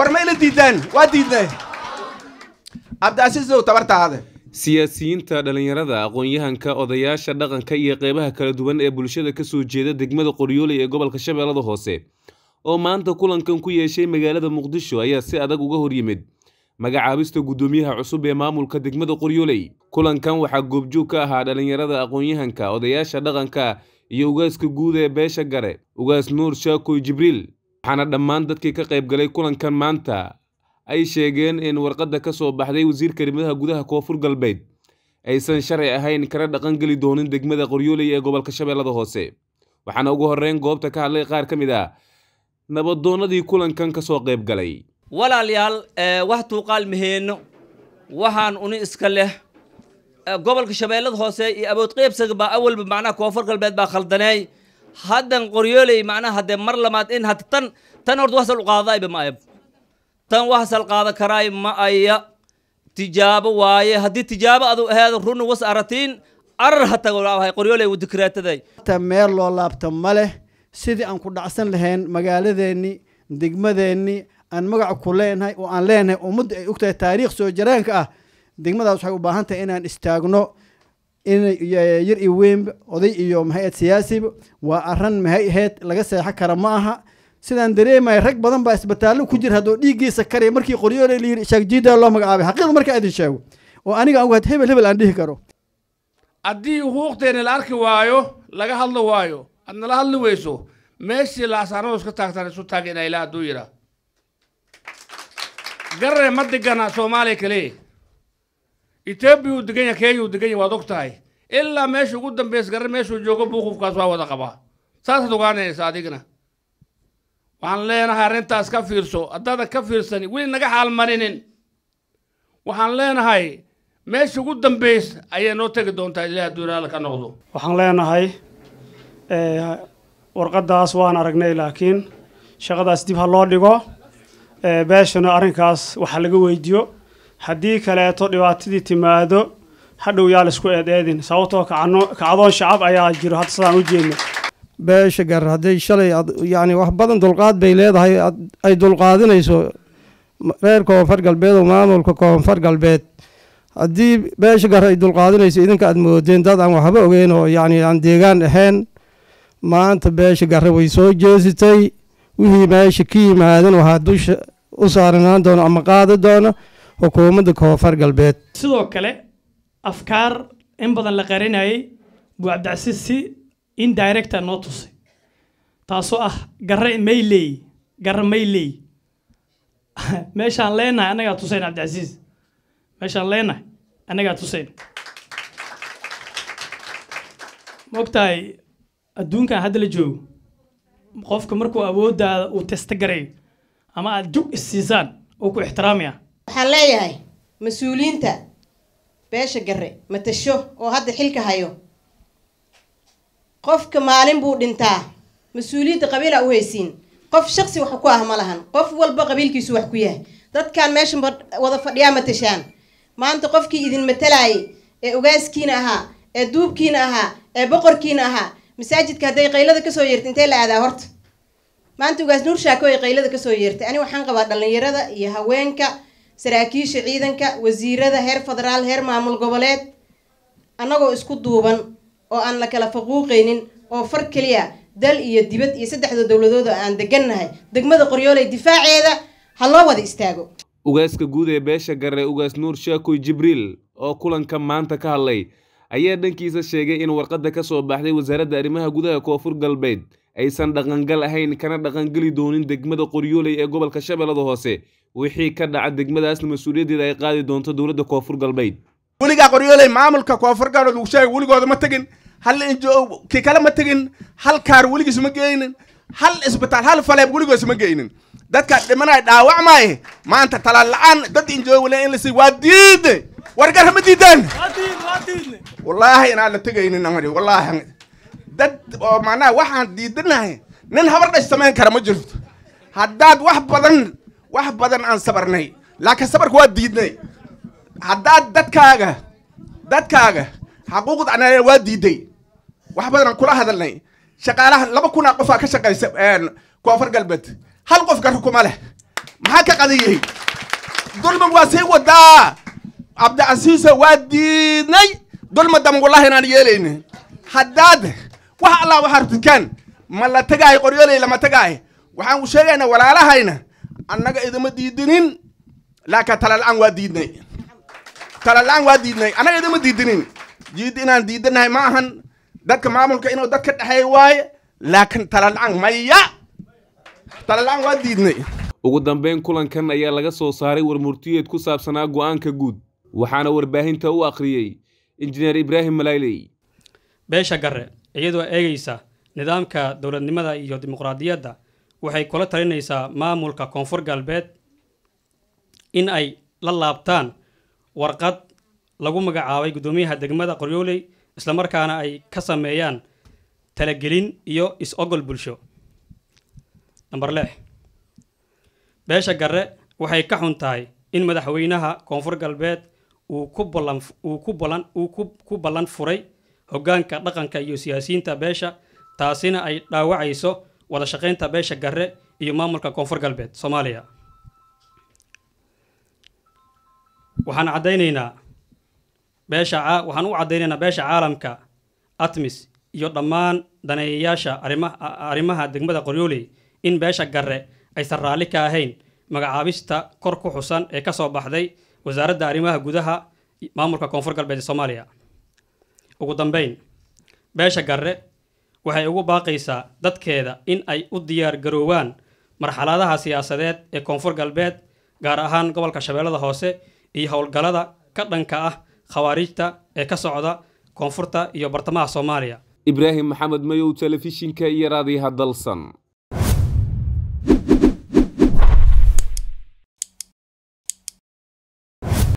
war ma ila diidaan waa diidnay cabdicasiisow tabartaade siyaasiyiinta dhallinyarada aqoon-yahanka odayaasha dhaqanka iyo qeybaha kala duwan ee bulshada ka soo jeeda degmada qoryooley ee gobolka shabeellada hoose oo maanta kulankan ku yeeshay magaalada muqdisho ayaa si adag uga horyimid magacaabista guddoomiyaha cusub ee maamulka degmada qoryooley kulankan waxaa goobjoog ka ahaa dhallinyarada aqoon-yahanka odayaasha dhaqanka iyo ugaaska guud ee beesha gare ugaas nuur shaakoy jibriil waxaana dhammaan dadkii ka qayb galay kulankan maanta ay sheegeen in warqadda ka soo baxday wasiirka arrimaha gudaha koonfur galbeed aysan sharci ahayn kana dhaqangeli doonin degmada qoryooley ee gobolka shabeellada hoose waxaana ugu horreyn goobta ka hadlay qaar ka mid ah nabadoonnadii kulankan ka soo qayb galay walaalayaal eh, wax tuuqaal maheeno waxaan uni iska leh eh, gobolka shabeellada hoose iyo aboodqeybsaga baa awalba macnaha koonfur galbeed baa khaldaneey haddan qoryooley macnaha dee mar labaad in had tan tan horta waxsal u qaadayba tan waxsal qaada karaay ma aya tijaabo waaye haddii tijaabo adu ahaado runa was aratiin arar ha tago laabahay qoryooley wadikiraataday ta meel loo laabto ma leh sidii aan ku dhacsan lahayn magaaladeenni degmadeenni aan magaca ku leenahay oo aan leenahay ummadda ay og tahay taariikh soo jaraanka ah degmadaas waxay u baahan tahay inaan istaagno yar iyo weynba oday iyo maxay maxayd siyaasiba waa arran maxay mahayheed laga seexo kara ma aha sidaan dareemaya rag badan baa isbitaallo ku jira haddoo dhiiggiisa karaya markii la layidhi shaagjiida loo magacaabay xaqiiqda markaa idin sheego oo aniga angu had hebel hebel aan dhihi karo haddii huquuqdeenna la arki waayo laga hadli waayo aad nala hadli weyso meeshii laasaanado iska taagtaan isu taag ilaa hadduu yidhaa garare ma digana soomaaliya kale etoobiya uu degan yahay kenya uu degan yahy waad og tahay ilaa meesha ugu dambeys garan meeshuu joogo buuqufkaas waa wada qabaa saasaad ogaanaysa adigna waxaan leenahay arrintaas ka fiirso haddaadan ka fiirsani weli naga xaalmarinin waxaan leenahay meesha ugu dambays ayay noo tegi doontaa ilaah duulaala ka noqdo waxaan leenahay eh, warqaddaas waan aragnay laakiin shaqadaas dib ha loo dhigo eh, beeshana arrinkaas waxaa laga weydiiyo haddii kaleeto dhibaatadii timaado hadhow yaa laisku eedeedin sababtoo kacdoon shacab ayaa jiro hadda sidaan u jeedna beesha beeshagar hadday shalay yani wax badan dulqaad bay leedahay ay dulqaadinayso reer koonfur galbeed oo maamulka koonfur galbeed haddii beesha beeshagar ay dulqaadinayso idinka aada moodeen dad aan waxba ogeyn oo yacni aan deegaan ahayn maanta beesha beeshagare way soo jeesitay wixii meesha ka yimaadan waxaa dusha u saarinaan doono ama qaadi doono xukuumadda koonfur galbeed sidoo kale afkaar in badan la qarinayay buu cabdicasiis si indirecta ah noo tusay taasoo ah garre mayley garre mayley meeshaan leenahay annagaa tuseyn cabdicasiis meeshaan leenahay annagaa tusayn maogtahay adduunkan hadda la joogo qofka markuu awooddaada uu testa garayo ama aada jug issiisaan oo ku ixtiraamaya waxaan leeyahay mas-uuliyiinta beesha garre matasho oo hadda xilka hayo qofka maalin buu dhintaa mas-uuliyadda qabiila ah u haysiin qof shaqsi wax ku ah ma lahan qof walba qabiilkiisu wax ku yahay dadkan meeshan wada fadhiyaa matashaan maanta qofkii idin matalaayay ee ugaaskiina ahaa ee duubkiina ahaa ee boqorkiina ahaa masaajidka hadday qaylada kasoo yeerta intee la aadaa horta maanta ugaas nuur shaako ay qaylada kasoo yeertay ani waxaan qabaa dhalinyarada iyo haweenka saraakiisha ciidanka wasiirada heer federaal heer maamul goboleed annagoo isku duuban oo aan la kala faquuqaynin oo far keliya dal iyo dibad iyo saddexda dowladood oo aan degannahay degmada qoryooley difaaceeda ha loo wada istaago ugaaska guud ee beesha gare ugaas nuur shaakoy jibriil oo kulanka maanta ka hadlay ayaa dhankiisa sheegay in warqadda ka soo baxday wasaaradda arrimaha gudaha koonfur galbeed aysan dhaqangal ahayn kana dhaqangeli doonin degmada qoryooley ee gobolka shabeellada hoose wixii ka dhaca degmadaasna mas-uuliyaddeeda ay qaadi doonto dowladda koonfur galbeed weligaa qoryooley maamulka koonfur galbeed uu sheegay weligooda ma tegin hal kii kale ma tegin hal kaar weligiis ma geynin hal isbitaal hal faleeb weligoos ma geynin dadka dhimanaya dhaawac maaye maanta talaal la-aan dad injooga in lasi waa diidne wargara ma diidaan wallaahi inaan la tegaynin wallaahi dad oo macnaha waxaan diidanahay nin habar dhash samayn kara ma jirto haddaad wax badan wax badan aan sabarnay laakiin sabarka waa diidnay haddaad dadkaaga dadkaaga xaquuqda anaa waa diiday wax badanaan kula hadalnay shaqaalaha laba kunaa qofaa ka shaqaysa koonfur galbeed hal qof garo kuma leh maxaa ka qadiyey dulman waa sii wadaa cabdicasiisa waa diidnay dulma damgulah inaan yeelaynin haddaad wax allah waxaad tukaan ma la tegaahay qoryooley lama tegaahay waxaan u sheegayna walaalahayna annaga idama diidinin laakiin talala-aan waa diidnay talala-aan waa diidnay annaga idama diidinin diid inaan diidanahay ma ahan dadka maamulka inuu dadka dhexeey waaye laakiin talala-aan maya talala-aan waa diidnay ugu dambeyn kulankan ayaa laga soo saaray warmurtiyeed ku saabsanaa go'aanka guud waxaana warbaahinta u akhriyey injineer ibraahim malayley beesha gare iyadoo eegaysa nidaamka dowladnimada iyo dimuqraadiyadda waxay kula talinaysaa maamulka koonfur galbeed in ay la laabtaan warqad lagu magacaabay guddoomiyaha degmada qoryooley islamarkaana ay ka sameeyaan talagelin iyo is-ogol bulsho namber lix beesha garre waxay ka xun tahay in madaxweynaha koonfur galbeed uu ku ballan uu ku ballan uu ku ballan furay hoggaanka dhaqanka iyo siyaasiyiinta beesha taasina ay dhaawacayso wada shaqaynta beesha gare iyo maamulka koonfur galbeed soomaaliya waxaan caddaynaynaa beesha waxaan u caddaynaynaa beesha caalamka atmis iyo dhammaan daneeyayaasha arrimaha degmada qoryooley in beesha gare aysan raalli ka ahayn magacaabista kor ku xusan ee ka soo baxday wasaaradda arrimaha gudaha maamulka koonfur galbeed ee soomaaliya ugu dambayn beesha garre waxay ugu baaqaysaa dadkeeda in ay u diyaar garoowaan marxaladaha siyaasadeed ee koonfur galbeed gaar ahaan gobolka shabeellada hoose iyo howlgallada ka dhanka ah khawaariijta ee ka socda koonfurta iyo bartamaha soomaaliya ibraahim maxamed mayow telefishinka iyo raadiyaha dalsan